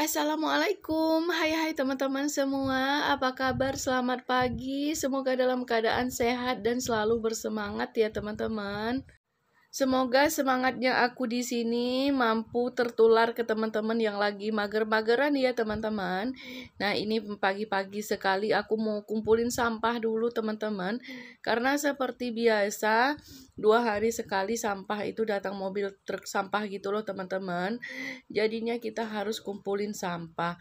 Assalamualaikum, hai hai teman-teman semua, apa kabar? Selamat pagi, semoga dalam keadaan sehat dan selalu bersemangat ya teman-teman. Semoga semangatnya aku di sini mampu tertular ke teman-teman yang lagi mager-mageran ya teman-teman. Nah ini pagi-pagi sekali aku mau kumpulin sampah dulu teman-teman. Karena seperti biasa dua hari sekali sampah itu datang mobil truk sampah gitu loh teman-teman. Jadinya kita harus kumpulin sampah.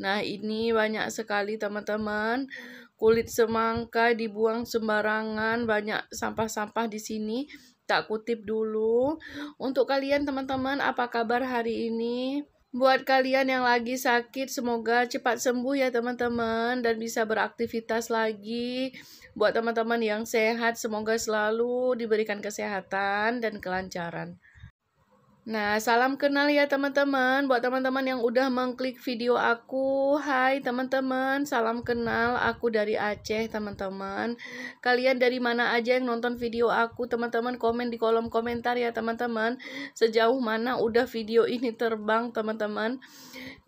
Nah ini banyak sekali teman-teman kulit semangka dibuang sembarangan, banyak sampah-sampah di sini tak kutip dulu. Untuk kalian teman-teman, apa kabar hari ini? Buat kalian yang lagi sakit, semoga cepat sembuh ya teman-teman dan bisa beraktivitas lagi. Buat teman-teman yang sehat, semoga selalu diberikan kesehatan dan kelancaran. Nah, salam kenal ya teman-teman. Buat teman-teman yang udah mengklik video aku, hai teman-teman, salam kenal. Aku dari Aceh, teman-teman. Kalian dari mana aja yang nonton video aku, teman-teman? Komen di kolom komentar ya, teman-teman. Sejauh mana udah video ini terbang, teman-teman?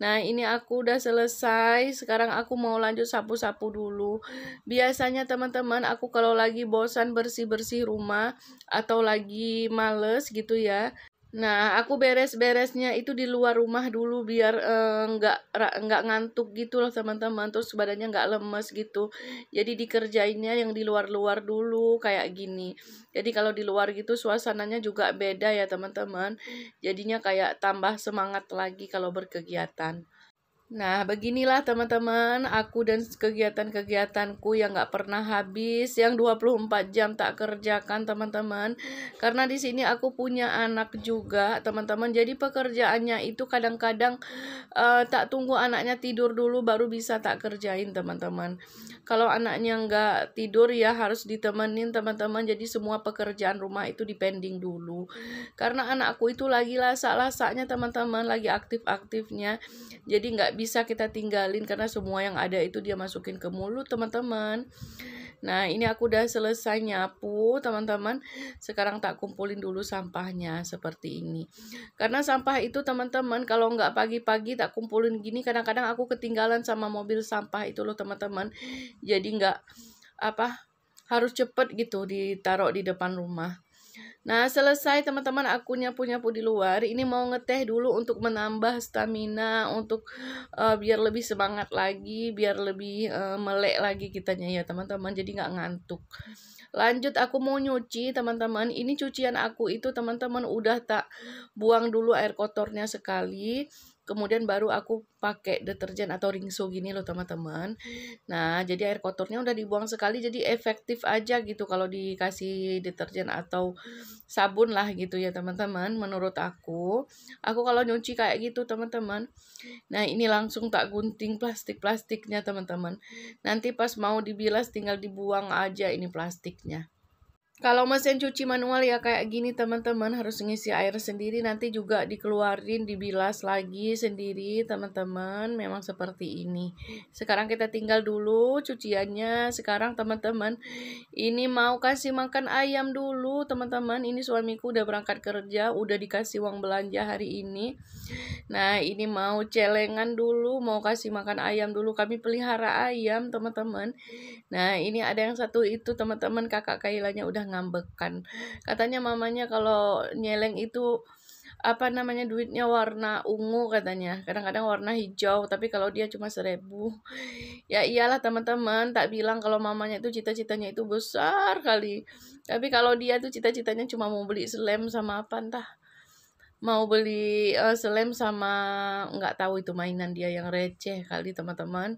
Nah, ini aku udah selesai. Sekarang aku mau lanjut sapu-sapu dulu. Biasanya teman-teman, aku kalau lagi bosan bersih-bersih rumah atau lagi males gitu ya, Nah, aku beres-beresnya itu di luar rumah dulu biar eh, nggak eh, nggak ngantuk gitu loh teman-teman. Terus badannya nggak lemes gitu. Jadi dikerjainnya yang di luar-luar dulu kayak gini. Jadi kalau di luar gitu suasananya juga beda ya teman-teman. Jadinya kayak tambah semangat lagi kalau berkegiatan. Nah, beginilah teman-teman, aku dan kegiatan-kegiatanku yang gak pernah habis, yang 24 jam tak kerjakan teman-teman. Karena di sini aku punya anak juga teman-teman, jadi pekerjaannya itu kadang-kadang uh, tak tunggu anaknya tidur dulu baru bisa tak kerjain teman-teman. Kalau anaknya gak tidur ya harus ditemenin teman-teman, jadi semua pekerjaan rumah itu dipending dulu. Karena anakku itu lagi lasak-lasaknya teman-teman, lagi aktif-aktifnya, jadi gak bisa kita tinggalin karena semua yang ada itu dia masukin ke mulut teman-teman nah ini aku udah selesai nyapu teman-teman sekarang tak kumpulin dulu sampahnya seperti ini karena sampah itu teman-teman kalau nggak pagi-pagi tak kumpulin gini kadang-kadang aku ketinggalan sama mobil sampah itu loh teman-teman jadi nggak apa harus cepet gitu ditaruh di depan rumah Nah, selesai teman-teman aku nyapu-nyapu di luar. Ini mau ngeteh dulu untuk menambah stamina untuk uh, biar lebih semangat lagi, biar lebih uh, melek lagi kitanya ya, teman-teman. Jadi nggak ngantuk. Lanjut aku mau nyuci, teman-teman. Ini cucian aku itu teman-teman udah tak buang dulu air kotornya sekali kemudian baru aku pakai deterjen atau ringso gini loh teman-teman nah jadi air kotornya udah dibuang sekali jadi efektif aja gitu kalau dikasih deterjen atau sabun lah gitu ya teman-teman menurut aku aku kalau nyuci kayak gitu teman-teman nah ini langsung tak gunting plastik-plastiknya teman-teman nanti pas mau dibilas tinggal dibuang aja ini plastiknya kalau mesin cuci manual ya kayak gini teman-teman harus ngisi air sendiri nanti juga dikeluarin dibilas lagi sendiri teman-teman memang seperti ini. Sekarang kita tinggal dulu cuciannya. Sekarang teman-teman ini mau kasih makan ayam dulu teman-teman. Ini suamiku udah berangkat kerja, udah dikasih uang belanja hari ini. Nah, ini mau celengan dulu, mau kasih makan ayam dulu. Kami pelihara ayam teman-teman. Nah, ini ada yang satu itu teman-teman kakak Kailanya udah ngambekan katanya mamanya kalau nyeleng itu apa namanya duitnya warna ungu katanya kadang-kadang warna hijau tapi kalau dia cuma seribu ya iyalah teman-teman tak bilang kalau mamanya itu cita-citanya itu besar kali tapi kalau dia tuh cita-citanya cuma mau beli selem sama apa entah mau beli uh, selem sama nggak tahu itu mainan dia yang receh kali teman-teman.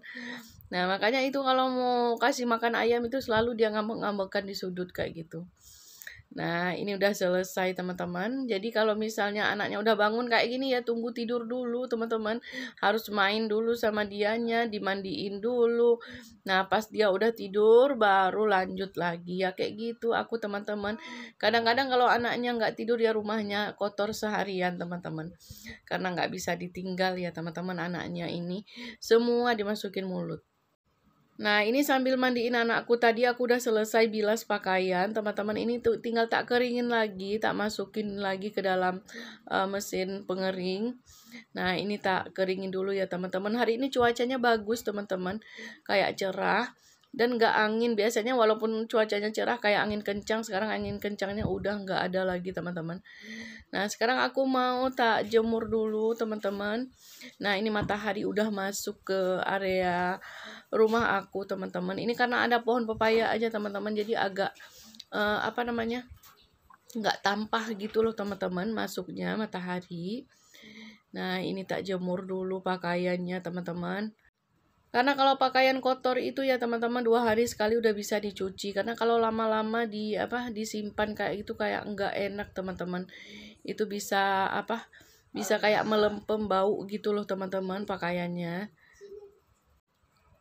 Nah makanya itu kalau mau kasih makan ayam itu selalu dia ngambek-ngambekan di sudut kayak gitu. Nah, ini udah selesai teman-teman. Jadi kalau misalnya anaknya udah bangun kayak gini ya, tunggu tidur dulu teman-teman. Harus main dulu sama dianya, dimandiin dulu. Nah, pas dia udah tidur baru lanjut lagi ya kayak gitu aku teman-teman. Kadang-kadang kalau anaknya nggak tidur ya rumahnya kotor seharian teman-teman. Karena nggak bisa ditinggal ya teman-teman anaknya ini. Semua dimasukin mulut. Nah, ini sambil mandiin anakku. Tadi aku udah selesai bilas pakaian. Teman-teman, ini tuh tinggal tak keringin lagi, tak masukin lagi ke dalam uh, mesin pengering. Nah, ini tak keringin dulu ya, teman-teman. Hari ini cuacanya bagus, teman-teman. Kayak cerah dan nggak angin biasanya walaupun cuacanya cerah kayak angin kencang sekarang angin kencangnya udah nggak ada lagi teman-teman nah sekarang aku mau tak jemur dulu teman-teman nah ini matahari udah masuk ke area rumah aku teman-teman ini karena ada pohon pepaya aja teman-teman jadi agak uh, apa namanya nggak tampah gitu loh teman-teman masuknya matahari nah ini tak jemur dulu pakaiannya teman-teman karena kalau pakaian kotor itu ya teman-teman dua hari sekali udah bisa dicuci. Karena kalau lama-lama di apa disimpan kayak itu kayak enggak enak teman-teman. Itu bisa apa? Bisa kayak melempem bau gitu loh teman-teman pakaiannya.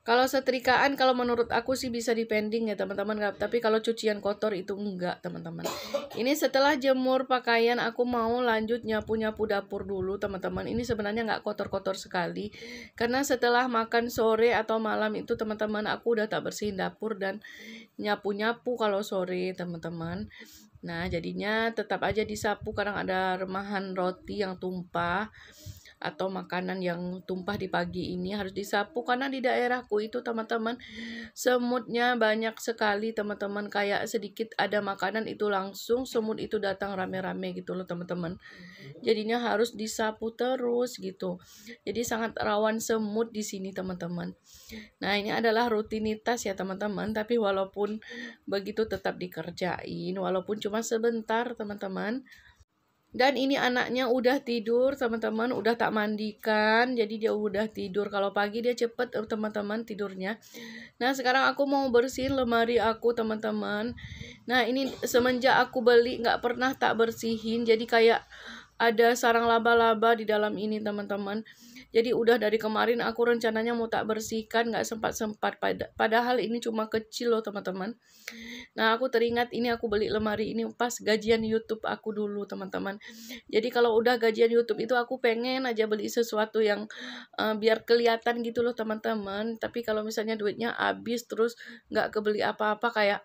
Kalau setrikaan kalau menurut aku sih bisa dipending ya teman-teman Tapi kalau cucian kotor itu enggak teman-teman Ini setelah jemur pakaian aku mau lanjut nyapu-nyapu dapur dulu teman-teman Ini sebenarnya enggak kotor-kotor sekali Karena setelah makan sore atau malam itu teman-teman aku udah tak bersihin dapur dan nyapu-nyapu kalau sore teman-teman Nah jadinya tetap aja disapu karena ada remahan roti yang tumpah atau makanan yang tumpah di pagi ini harus disapu karena di daerahku itu teman-teman semutnya banyak sekali teman-teman kayak sedikit ada makanan itu langsung semut itu datang rame-rame gitu loh teman-teman jadinya harus disapu terus gitu jadi sangat rawan semut di sini teman-teman nah ini adalah rutinitas ya teman-teman tapi walaupun begitu tetap dikerjain walaupun cuma sebentar teman-teman dan ini anaknya udah tidur, teman-teman, udah tak mandikan, jadi dia udah tidur. Kalau pagi dia cepet, eh, teman-teman, tidurnya. Nah, sekarang aku mau bersihin lemari aku, teman-teman. Nah, ini semenjak aku beli, nggak pernah tak bersihin, jadi kayak ada sarang laba-laba di dalam ini, teman-teman. Jadi udah dari kemarin aku rencananya mau tak bersihkan, nggak sempat-sempat. Padahal ini cuma kecil loh teman-teman. Nah aku teringat ini aku beli lemari ini pas gajian YouTube aku dulu teman-teman. Jadi kalau udah gajian YouTube itu aku pengen aja beli sesuatu yang uh, biar kelihatan gitu loh teman-teman. Tapi kalau misalnya duitnya habis terus nggak kebeli apa-apa kayak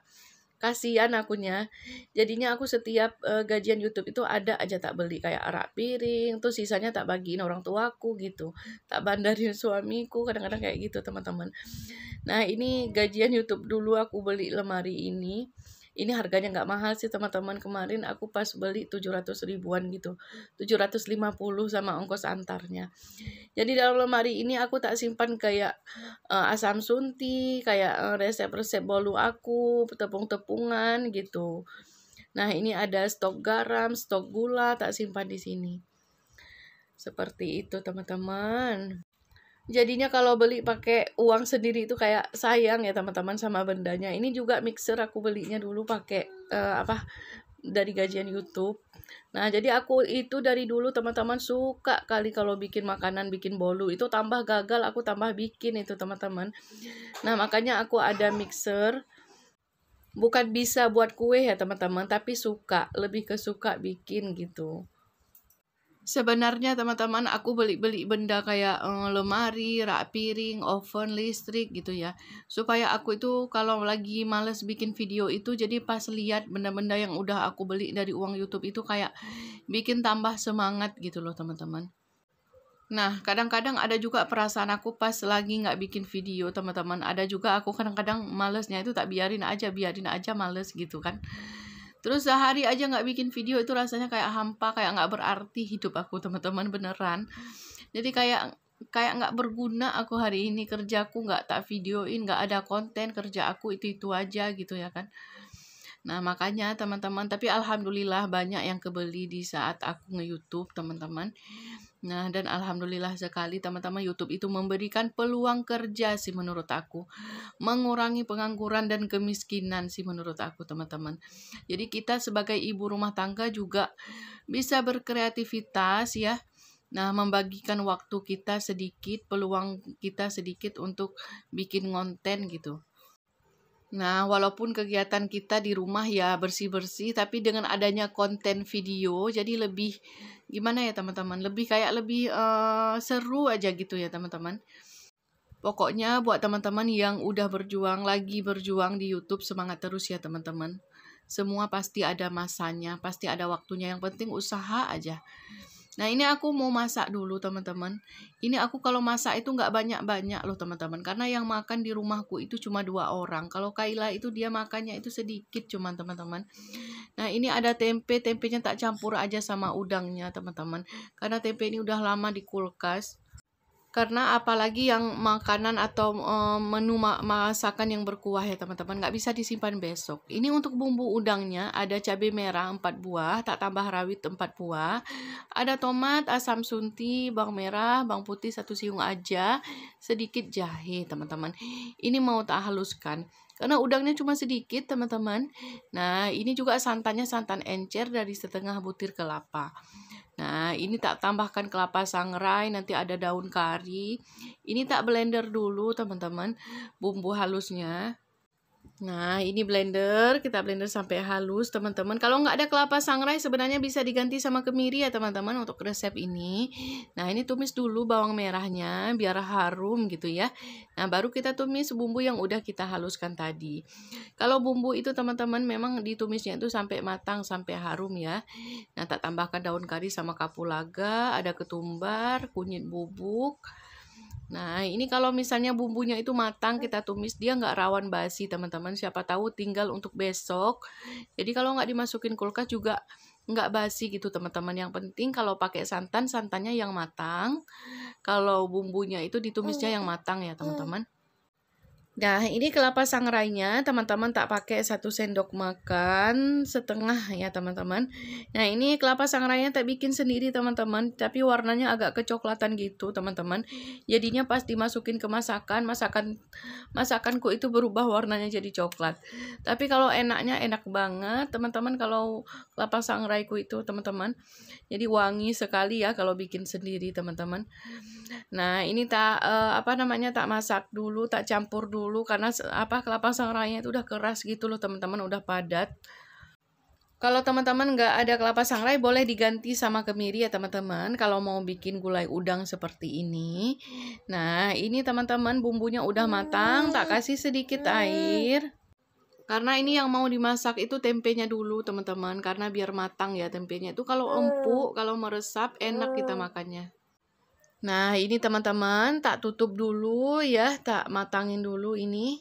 kasihan akunya jadinya aku setiap uh, gajian YouTube itu ada aja tak beli kayak arak piring tuh sisanya tak bagiin orang tuaku gitu tak bandarin suamiku kadang-kadang kayak gitu teman-teman nah ini gajian YouTube dulu aku beli lemari ini ini harganya nggak mahal sih teman-teman kemarin aku pas beli 700 ribuan gitu 750 sama ongkos antarnya jadi dalam lemari ini aku tak simpan kayak uh, asam sunti kayak eh, resep-resep bolu aku tepung-tepungan gitu nah ini ada stok garam stok gula tak simpan di sini seperti itu teman-teman jadinya kalau beli pakai uang sendiri itu kayak sayang ya teman-teman sama bendanya ini juga mixer aku belinya dulu pakai uh, apa dari gajian YouTube nah jadi aku itu dari dulu teman-teman suka kali kalau bikin makanan bikin bolu itu tambah gagal aku tambah bikin itu teman-teman nah makanya aku ada mixer bukan bisa buat kue ya teman-teman tapi suka lebih ke suka bikin gitu Sebenarnya teman-teman aku beli-beli benda kayak um, lemari, rak piring, oven, listrik gitu ya. Supaya aku itu kalau lagi males bikin video itu jadi pas lihat benda-benda yang udah aku beli dari uang YouTube itu kayak bikin tambah semangat gitu loh teman-teman. Nah, kadang-kadang ada juga perasaan aku pas lagi gak bikin video, teman-teman. Ada juga aku kadang-kadang malesnya itu tak biarin aja, biarin aja males gitu kan. Terus sehari aja nggak bikin video itu rasanya kayak hampa, kayak nggak berarti hidup aku teman-teman beneran. Jadi kayak kayak nggak berguna aku hari ini kerjaku nggak tak videoin nggak ada konten kerja aku itu itu aja gitu ya kan nah makanya teman-teman tapi alhamdulillah banyak yang kebeli di saat aku nge YouTube teman-teman Nah, dan alhamdulillah sekali teman-teman YouTube itu memberikan peluang kerja sih menurut aku. Mengurangi pengangguran dan kemiskinan sih menurut aku, teman-teman. Jadi kita sebagai ibu rumah tangga juga bisa berkreativitas ya. Nah, membagikan waktu kita sedikit, peluang kita sedikit untuk bikin konten gitu. Nah, walaupun kegiatan kita di rumah ya bersih-bersih, tapi dengan adanya konten video, jadi lebih gimana ya teman-teman? Lebih kayak lebih uh, seru aja gitu ya teman-teman. Pokoknya buat teman-teman yang udah berjuang lagi berjuang di YouTube semangat terus ya teman-teman. Semua pasti ada masanya, pasti ada waktunya. Yang penting usaha aja. Nah ini aku mau masak dulu teman-teman. Ini aku kalau masak itu nggak banyak-banyak loh teman-teman. Karena yang makan di rumahku itu cuma dua orang. Kalau Kaila itu dia makannya itu sedikit cuman teman-teman. Nah ini ada tempe. Tempenya tak campur aja sama udangnya teman-teman. Karena tempe ini udah lama di kulkas karena apalagi yang makanan atau um, menu ma masakan yang berkuah ya teman-teman nggak bisa disimpan besok ini untuk bumbu udangnya ada cabai merah 4 buah tak tambah rawit 4 buah ada tomat asam sunti bawang merah bawang putih satu siung aja sedikit jahe teman-teman ini mau tak haluskan karena udangnya cuma sedikit teman-teman nah ini juga santannya santan encer dari setengah butir kelapa Nah, ini tak tambahkan kelapa sangrai, nanti ada daun kari. Ini tak blender dulu, teman-teman, bumbu halusnya. Nah, ini blender. Kita blender sampai halus, teman-teman. Kalau nggak ada kelapa sangrai, sebenarnya bisa diganti sama kemiri ya, teman-teman, untuk resep ini. Nah, ini tumis dulu bawang merahnya, biar harum gitu ya. Nah, baru kita tumis bumbu yang udah kita haluskan tadi. Kalau bumbu itu, teman-teman, memang ditumisnya itu sampai matang, sampai harum ya. Nah, tak tambahkan daun kari sama kapulaga, ada ketumbar, kunyit bubuk, Nah, ini kalau misalnya bumbunya itu matang, kita tumis dia nggak rawan basi, teman-teman. Siapa tahu tinggal untuk besok. Jadi kalau nggak dimasukin kulkas juga nggak basi gitu, teman-teman. Yang penting kalau pakai santan, santannya yang matang. Kalau bumbunya itu ditumisnya oh, yang matang ya, hmm. teman-teman. Nah, ini kelapa sangrainya teman-teman tak pakai satu sendok makan setengah ya teman-teman. Nah, ini kelapa sangrainya tak bikin sendiri teman-teman, tapi warnanya agak kecoklatan gitu teman-teman. Jadinya pas dimasukin ke masakan, masakan masakanku itu berubah warnanya jadi coklat. Tapi kalau enaknya enak banget teman-teman kalau kelapa sangraiku itu teman-teman. Jadi wangi sekali ya kalau bikin sendiri teman-teman. Nah, ini tak eh, apa namanya tak masak dulu, tak campur dulu dulu karena apa kelapa sangrainya itu udah keras gitu loh teman-teman udah padat kalau teman-teman nggak ada kelapa sangrai boleh diganti sama kemiri ya teman-teman kalau mau bikin gulai udang seperti ini nah ini teman-teman bumbunya udah matang tak kasih sedikit air karena ini yang mau dimasak itu tempenya dulu teman-teman karena biar matang ya tempenya itu kalau empuk kalau meresap enak kita makannya Nah, ini teman-teman, tak tutup dulu ya, tak matangin dulu ini.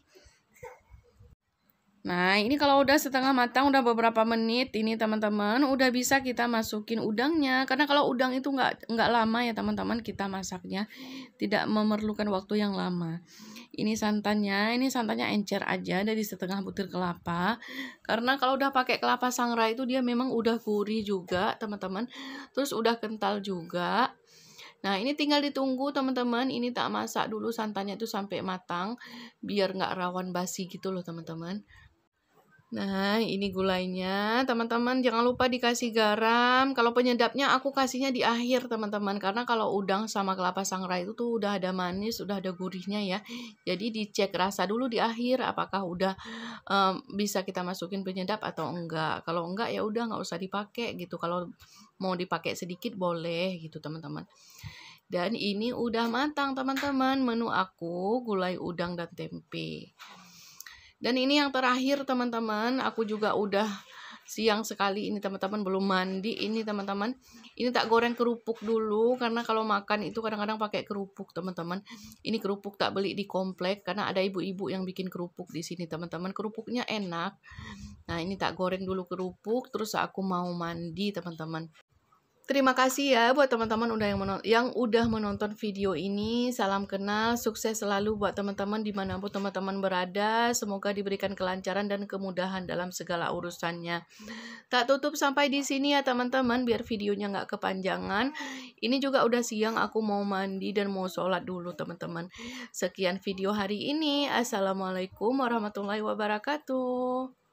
Nah, ini kalau udah setengah matang, udah beberapa menit, ini teman-teman, udah bisa kita masukin udangnya. Karena kalau udang itu nggak nggak lama ya teman-teman kita masaknya, tidak memerlukan waktu yang lama. Ini santannya, ini santannya encer aja dari setengah butir kelapa. Karena kalau udah pakai kelapa sangrai itu dia memang udah gurih juga teman-teman, terus udah kental juga. Nah, ini tinggal ditunggu teman-teman. Ini tak masak dulu santannya itu sampai matang biar nggak rawan basi gitu loh teman-teman. Nah, ini gulainya. Teman-teman jangan lupa dikasih garam. Kalau penyedapnya aku kasihnya di akhir, teman-teman. Karena kalau udang sama kelapa sangrai itu tuh udah ada manis, udah ada gurihnya ya. Jadi dicek rasa dulu di akhir apakah udah um, bisa kita masukin penyedap atau enggak. Kalau enggak ya udah nggak usah dipakai gitu. Kalau mau dipakai sedikit boleh gitu, teman-teman. Dan ini udah matang, teman-teman. Menu aku gulai udang dan tempe. Dan ini yang terakhir teman-teman, aku juga udah siang sekali ini teman-teman belum mandi ini teman-teman. Ini tak goreng kerupuk dulu karena kalau makan itu kadang-kadang pakai kerupuk teman-teman. Ini kerupuk tak beli di komplek karena ada ibu-ibu yang bikin kerupuk di sini teman-teman. Kerupuknya enak. Nah, ini tak goreng dulu kerupuk terus aku mau mandi teman-teman. Terima kasih ya buat teman-teman udah yang, menonton, yang udah menonton video ini. Salam kenal, sukses selalu buat teman-teman dimanapun teman-teman berada. Semoga diberikan kelancaran dan kemudahan dalam segala urusannya. Tak tutup sampai di sini ya teman-teman, biar videonya nggak kepanjangan. Ini juga udah siang, aku mau mandi dan mau sholat dulu teman-teman. Sekian video hari ini. Assalamualaikum warahmatullahi wabarakatuh.